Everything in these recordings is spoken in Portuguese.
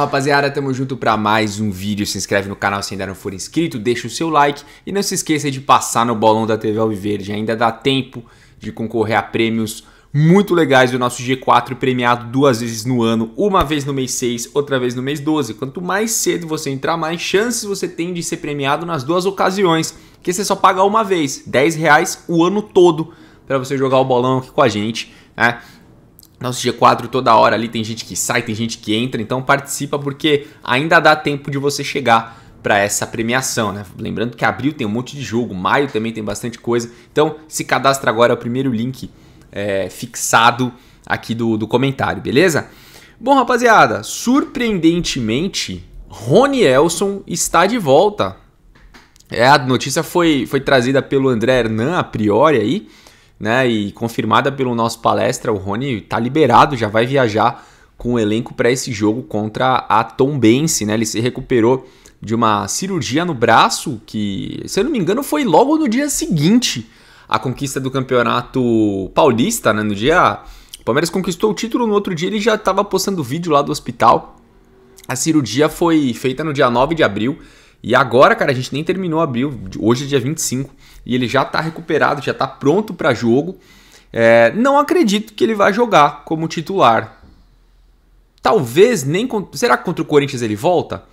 rapaziada, tamo junto para mais um vídeo. Se inscreve no canal se ainda não for inscrito, deixa o seu like e não se esqueça de passar no bolão da TV Alviverde. Ainda dá tempo de concorrer a prêmios muito legais do nosso G4 premiado duas vezes no ano, uma vez no mês 6, outra vez no mês 12. Quanto mais cedo você entrar, mais chances você tem de ser premiado nas duas ocasiões, que você só paga uma vez, 10 reais o ano todo para você jogar o bolão aqui com a gente, né? nosso G4 toda hora ali tem gente que sai, tem gente que entra, então participa porque ainda dá tempo de você chegar para essa premiação, né? Lembrando que abril tem um monte de jogo, maio também tem bastante coisa. Então se cadastra agora é o primeiro link é, fixado aqui do, do comentário, beleza? Bom, rapaziada, surpreendentemente, Rony Elson está de volta. É, a notícia foi, foi trazida pelo André Hernan a priori aí né? E confirmada pelo nosso palestra, o Rony tá liberado, já vai viajar com o elenco para esse jogo contra a Tombense, né? Ele se recuperou de uma cirurgia no braço que, se eu não me engano, foi logo no dia seguinte à conquista do Campeonato Paulista, né? No dia o Palmeiras conquistou o título, no outro dia ele já estava postando vídeo lá do hospital. A cirurgia foi feita no dia 9 de abril e agora, cara, a gente nem terminou abril, hoje é dia 25, e ele já está recuperado, já está pronto para jogo. É, não acredito que ele vai jogar como titular. Talvez nem. Será que contra o Corinthians ele volta?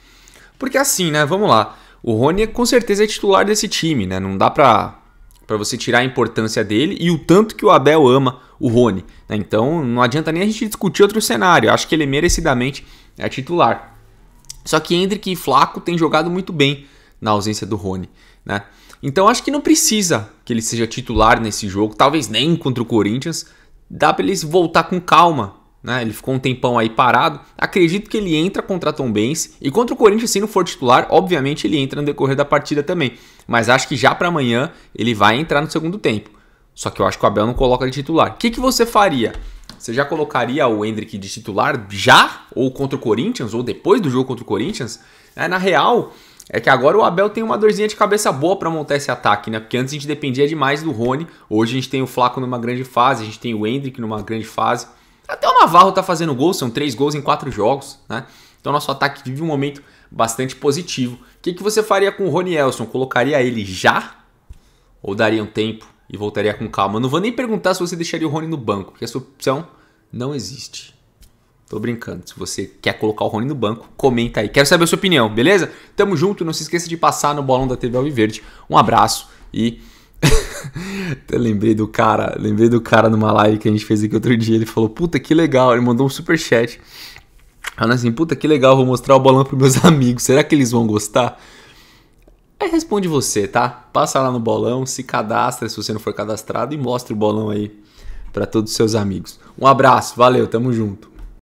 Porque assim, né? Vamos lá. O Rony com certeza é titular desse time, né? Não dá pra, pra você tirar a importância dele e o tanto que o Abel ama o Rony. Né? Então não adianta nem a gente discutir outro cenário. Acho que ele merecidamente é titular. Só que Hendrick e Flaco têm jogado muito bem na ausência do Rony, né? Então acho que não precisa que ele seja titular nesse jogo, talvez nem contra o Corinthians. Dá para ele voltar com calma, né? Ele ficou um tempão aí parado. Acredito que ele entra contra a Tom Benz e contra o Corinthians, se não for titular, obviamente ele entra no decorrer da partida também. Mas acho que já para amanhã ele vai entrar no segundo tempo. Só que eu acho que o Abel não coloca ele titular. O que, que você faria? Você já colocaria o Hendrick de titular já? Ou contra o Corinthians? Ou depois do jogo contra o Corinthians? É, na real, é que agora o Abel tem uma dorzinha de cabeça boa para montar esse ataque, né? Porque antes a gente dependia demais do Rony. Hoje a gente tem o Flaco numa grande fase, a gente tem o Hendrick numa grande fase. Até o Navarro tá fazendo gol, são três gols em quatro jogos, né? Então nosso ataque vive um momento bastante positivo. O que, que você faria com o Rony Elson? Colocaria ele já? Ou daria um tempo? e voltaria com calma. não vou nem perguntar se você deixaria o Rony no banco, porque essa opção não existe. Tô brincando. Se você quer colocar o Rony no banco, comenta aí. Quero saber a sua opinião, beleza? Tamo junto. Não se esqueça de passar no bolão da TV Alviverde. Um abraço e. Até lembrei do cara, lembrei do cara numa live que a gente fez aqui outro dia. Ele falou: Puta que legal. Ele mandou um super chat. Falando assim: Puta que legal, vou mostrar o bolão pros meus amigos. Será que eles vão gostar? Aí responde você, tá? Passa lá no bolão, se cadastra se você não for cadastrado e mostra o bolão aí para todos os seus amigos. Um abraço, valeu, tamo junto.